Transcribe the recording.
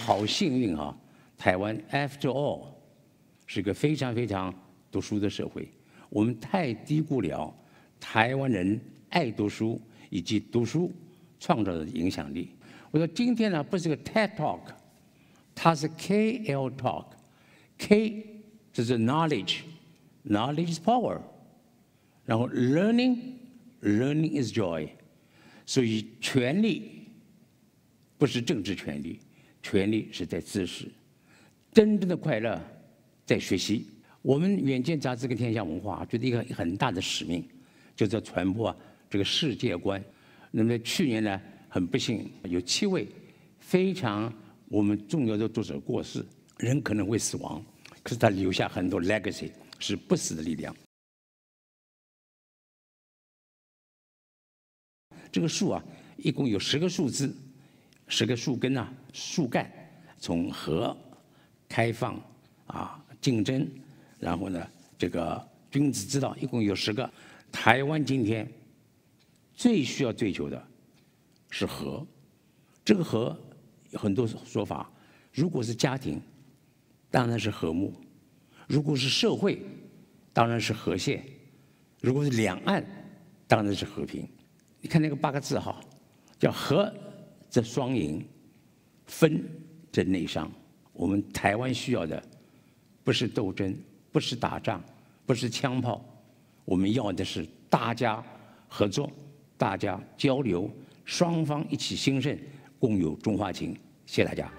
好幸运啊！台湾，after all，是个非常非常读书的社会。我们太低估了台湾人爱读书以及读书创造的影响力。我说今天呢不是个 TED talk，它是 KL talk。K 就是 knowledge，knowledge is power。然后 learning，learning is joy。所以权力不是政治权力。权力是在知识，真正的快乐在学习。我们远见杂志跟天下文化觉得一个很大的使命，就是要传播啊这个世界观。那么去年呢，很不幸有七位非常我们重要的作者过世，人可能会死亡，可是他留下很多 legacy 是不死的力量。这个树啊，一共有十个数字。十个树根啊，树干从和开放啊竞争，然后呢，这个君子之道一共有十个。台湾今天最需要追求的是和，这个和有很多说法。如果是家庭，当然是和睦；如果是社会，当然是和谐；如果是两岸，当然是和平。你看那个八个字哈，叫和。这双赢，分这内伤。我们台湾需要的，不是斗争，不是打仗，不是枪炮。我们要的是大家合作，大家交流，双方一起兴盛，共有中华情。谢谢大家。